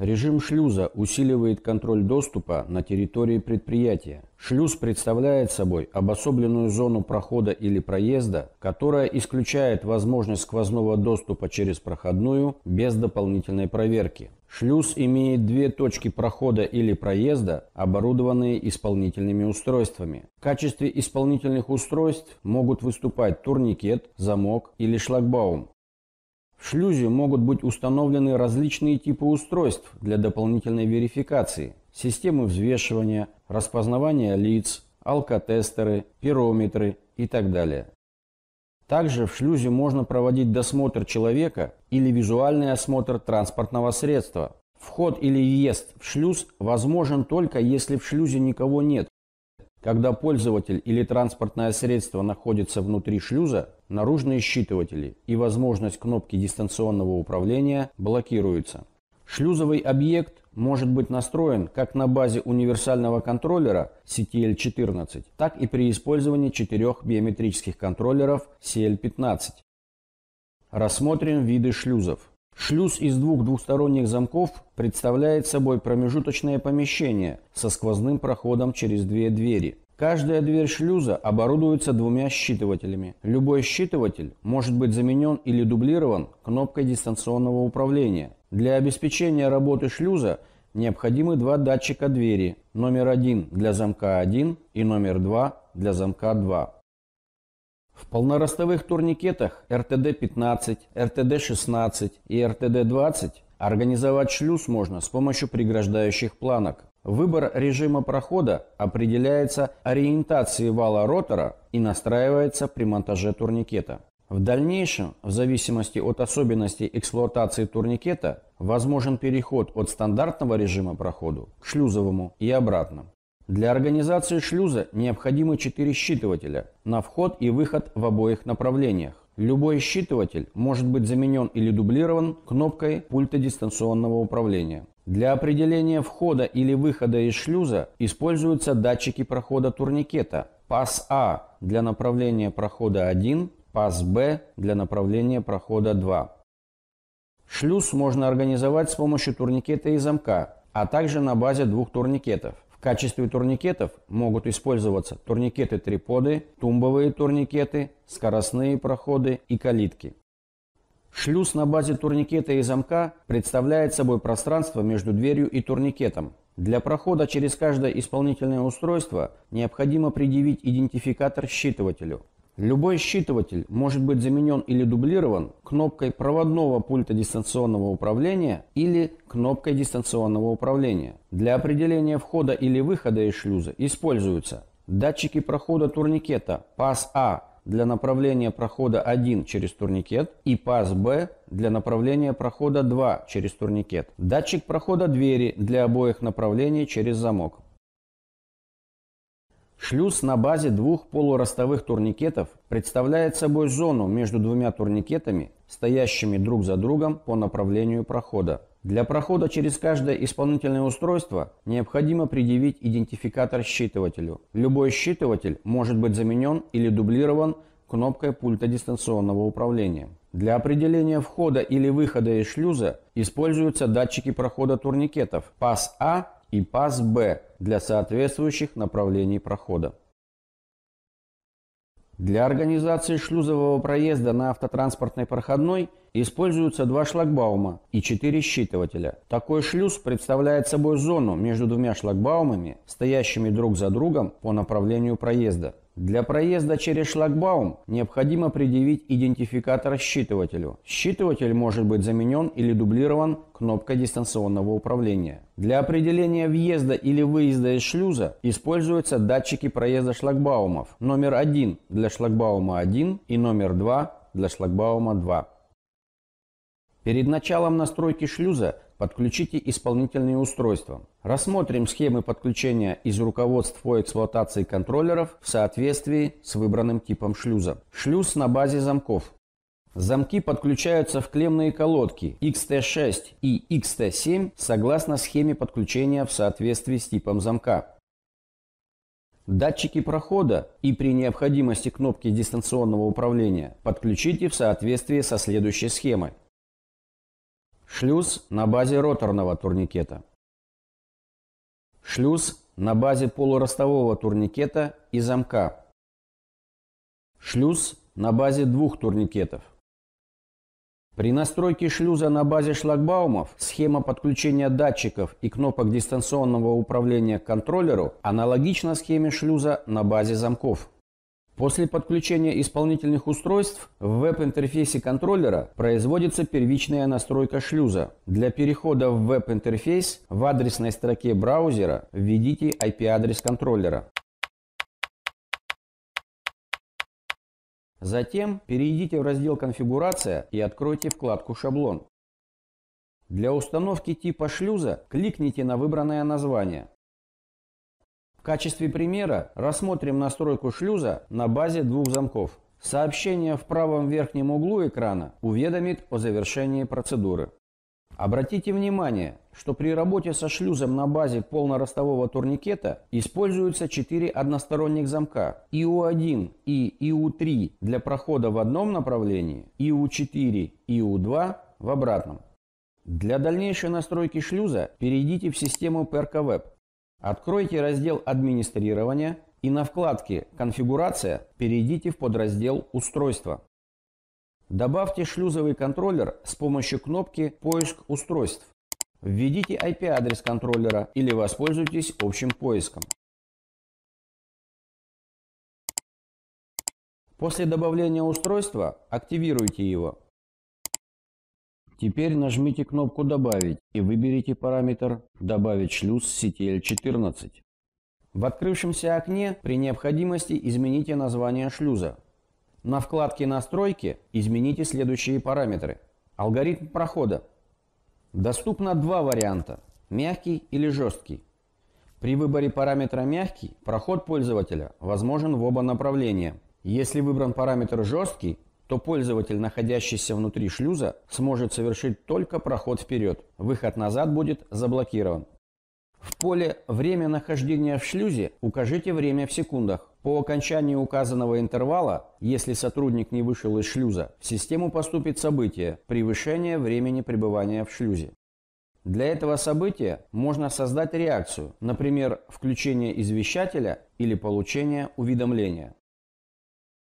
Режим шлюза усиливает контроль доступа на территории предприятия. Шлюз представляет собой обособленную зону прохода или проезда, которая исключает возможность сквозного доступа через проходную без дополнительной проверки. Шлюз имеет две точки прохода или проезда, оборудованные исполнительными устройствами. В качестве исполнительных устройств могут выступать турникет, замок или шлагбаум. В шлюзе могут быть установлены различные типы устройств для дополнительной верификации, системы взвешивания, распознавания лиц, алкотестеры, пирометры и так далее. Также в шлюзе можно проводить досмотр человека или визуальный осмотр транспортного средства. Вход или въезд в шлюз возможен только если в шлюзе никого нет когда пользователь или транспортное средство находится внутри шлюза, наружные считыватели и возможность кнопки дистанционного управления блокируются. Шлюзовый объект может быть настроен как на базе универсального контроллера CTL-14, так и при использовании четырех биометрических контроллеров CL-15. Рассмотрим виды шлюзов. Шлюз из двух двухсторонних замков представляет собой промежуточное помещение со сквозным проходом через две двери. Каждая дверь шлюза оборудуется двумя считывателями. Любой считыватель может быть заменен или дублирован кнопкой дистанционного управления. Для обеспечения работы шлюза необходимы два датчика двери, номер один для замка 1 и номер 2 для замка 2. В полноростовых турникетах РТД-15, РТД-16 и РТД-20 организовать шлюз можно с помощью преграждающих планок. Выбор режима прохода определяется ориентацией вала ротора и настраивается при монтаже турникета. В дальнейшем, в зависимости от особенностей эксплуатации турникета, возможен переход от стандартного режима проходу к шлюзовому и обратно. Для организации шлюза необходимы четыре считывателя на вход и выход в обоих направлениях. Любой считыватель может быть заменен или дублирован кнопкой пульта дистанционного управления. Для определения входа или выхода из шлюза используются датчики прохода турникета. Пас А для направления прохода 1, пас Б для направления прохода 2. Шлюз можно организовать с помощью турникета и замка, а также на базе двух турникетов. В качестве турникетов могут использоваться турникеты-триподы, тумбовые турникеты, скоростные проходы и калитки. Шлюз на базе турникета и замка представляет собой пространство между дверью и турникетом. Для прохода через каждое исполнительное устройство необходимо предъявить идентификатор считывателю. Любой считыватель может быть заменен или дублирован кнопкой проводного пульта дистанционного управления или кнопкой дистанционного управления. Для определения входа или выхода из шлюза используются датчики прохода турникета PAS A а для направления прохода 1 через турникет и PAS B для направления прохода 2 через турникет, датчик прохода двери для обоих направлений через замок. Шлюз на базе двух полуростовых турникетов представляет собой зону между двумя турникетами, стоящими друг за другом по направлению прохода. Для прохода через каждое исполнительное устройство необходимо предъявить идентификатор считывателю. Любой считыватель может быть заменен или дублирован кнопкой пульта дистанционного управления. Для определения входа или выхода из шлюза используются датчики прохода турникетов PAS-A и паз Б для соответствующих направлений прохода. Для организации шлюзового проезда на автотранспортной проходной используются два шлагбаума и четыре считывателя. Такой шлюз представляет собой зону между двумя шлагбаумами, стоящими друг за другом по направлению проезда. Для проезда через шлагбаум необходимо предъявить идентификатор считывателю. Считыватель может быть заменен или дублирован кнопкой дистанционного управления. Для определения въезда или выезда из шлюза используются датчики проезда шлагбаумов номер 1 для шлагбаума 1 и номер 2 для шлагбаума 2. Перед началом настройки шлюза Подключите исполнительные устройства. Рассмотрим схемы подключения из руководств по эксплуатации контроллеров в соответствии с выбранным типом шлюза. Шлюз на базе замков. Замки подключаются в клемные колодки XT6 и XT7 согласно схеме подключения в соответствии с типом замка. Датчики прохода и при необходимости кнопки дистанционного управления подключите в соответствии со следующей схемой. Шлюз на базе роторного турникета. Шлюз на базе полуростового турникета и замка. Шлюз на базе двух турникетов. При настройке шлюза на базе шлагбаумов схема подключения датчиков и кнопок дистанционного управления к контроллеру аналогична схеме шлюза на базе замков. После подключения исполнительных устройств в веб-интерфейсе контроллера производится первичная настройка шлюза. Для перехода в веб-интерфейс в адресной строке браузера введите IP-адрес контроллера. Затем перейдите в раздел «Конфигурация» и откройте вкладку «Шаблон». Для установки типа шлюза кликните на выбранное название. В качестве примера рассмотрим настройку шлюза на базе двух замков. Сообщение в правом верхнем углу экрана уведомит о завершении процедуры. Обратите внимание, что при работе со шлюзом на базе полноростового турникета используются 4 односторонних замка ИУ-1 и ИУ-3 для прохода в одном направлении, ИУ-4 и ИУ-2 в обратном. Для дальнейшей настройки шлюза перейдите в систему PerkaWeb. Откройте раздел «Администрирование» и на вкладке «Конфигурация» перейдите в подраздел «Устройство». Добавьте шлюзовый контроллер с помощью кнопки «Поиск устройств». Введите IP-адрес контроллера или воспользуйтесь общим поиском. После добавления устройства активируйте его. Теперь нажмите кнопку «Добавить» и выберите параметр «Добавить шлюз сети 14 В открывшемся окне при необходимости измените название шлюза. На вкладке «Настройки» измените следующие параметры. Алгоритм прохода. Доступно два варианта – мягкий или жесткий. При выборе параметра «Мягкий» проход пользователя возможен в оба направления. Если выбран параметр «Жесткий», то пользователь, находящийся внутри шлюза, сможет совершить только проход вперед. Выход назад будет заблокирован. В поле «Время нахождения в шлюзе» укажите время в секундах. По окончании указанного интервала, если сотрудник не вышел из шлюза, в систему поступит событие «Превышение времени пребывания в шлюзе». Для этого события можно создать реакцию, например, включение извещателя или получение уведомления.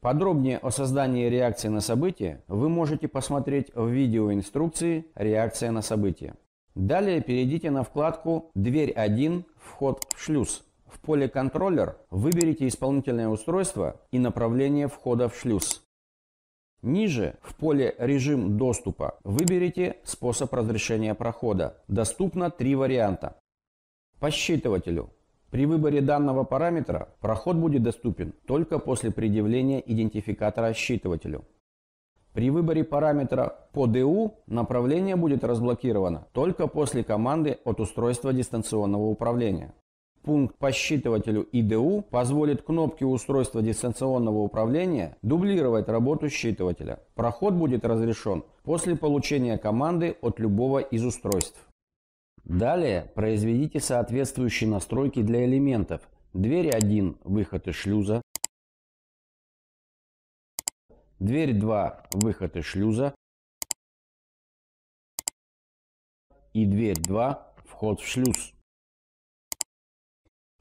Подробнее о создании реакции на событие вы можете посмотреть в видеоинструкции «Реакция на событие». Далее перейдите на вкладку «Дверь 1. Вход в шлюз». В поле «Контроллер» выберите исполнительное устройство и направление входа в шлюз. Ниже в поле «Режим доступа» выберите способ разрешения прохода. Доступно три варианта. По считывателю при выборе данного параметра проход будет доступен только после предъявления идентификатора считывателю. При выборе параметра по ДУ направление будет разблокировано только после команды от устройства дистанционного управления. Пункт по считывателю и ДУ позволит кнопке устройства дистанционного управления дублировать работу считывателя. Проход будет разрешен после получения команды от любого из устройств. Далее произведите соответствующие настройки для элементов. Дверь 1 – выход из шлюза. Дверь 2 – выход из шлюза. И дверь 2 – вход в шлюз.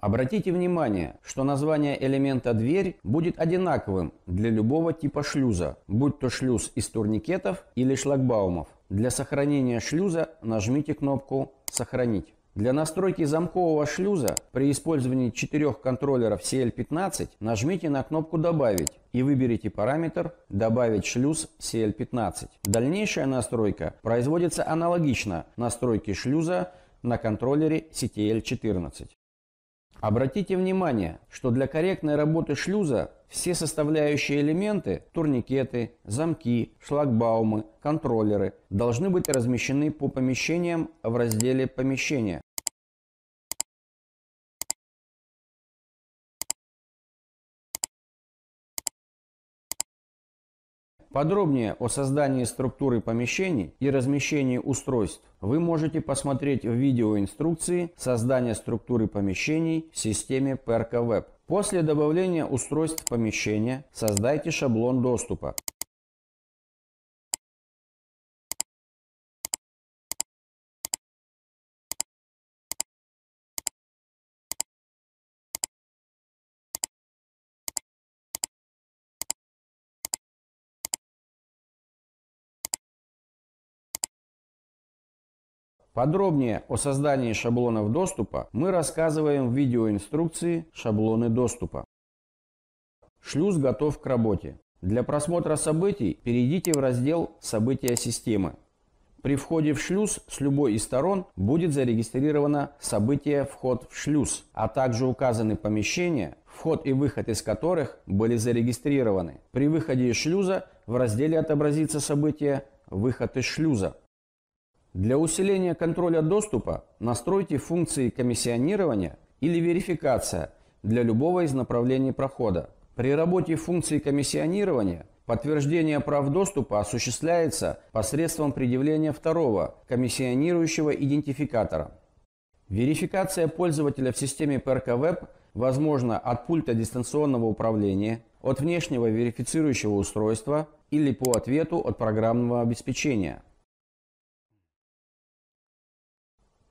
Обратите внимание, что название элемента «дверь» будет одинаковым для любого типа шлюза, будь то шлюз из турникетов или шлагбаумов. Для сохранения шлюза нажмите кнопку сохранить. Для настройки замкового шлюза при использовании четырех контроллеров CL15 нажмите на кнопку «Добавить» и выберите параметр «Добавить шлюз CL15». Дальнейшая настройка производится аналогично настройке шлюза на контроллере CTL14. Обратите внимание, что для корректной работы шлюза все составляющие элементы – турникеты, замки, шлагбаумы, контроллеры – должны быть размещены по помещениям в разделе «Помещения». Подробнее о создании структуры помещений и размещении устройств вы можете посмотреть в видеоинструкции создания структуры помещений в системе PerkaWeb. После добавления устройств в помещение создайте шаблон доступа. Подробнее о создании шаблонов доступа мы рассказываем в видеоинструкции «Шаблоны доступа». Шлюз готов к работе. Для просмотра событий перейдите в раздел «События системы». При входе в шлюз с любой из сторон будет зарегистрировано событие «Вход в шлюз», а также указаны помещения, вход и выход из которых были зарегистрированы. При выходе из шлюза в разделе отобразится событие «Выход из шлюза». Для усиления контроля доступа настройте функции комиссионирования или верификация для любого из направлений прохода. При работе функции комиссионирования подтверждение прав доступа осуществляется посредством предъявления второго комиссионирующего идентификатора. Верификация пользователя в системе ПРК Web возможна от пульта дистанционного управления, от внешнего верифицирующего устройства или по ответу от программного обеспечения.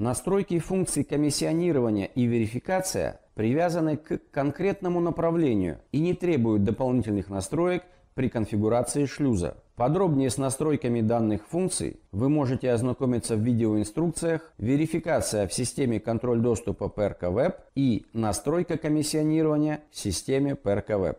Настройки функций комиссионирования и верификация привязаны к конкретному направлению и не требуют дополнительных настроек при конфигурации шлюза. Подробнее с настройками данных функций вы можете ознакомиться в видеоинструкциях «Верификация в системе контроль доступа PRK Web» и «Настройка комиссионирования в системе PRK Web».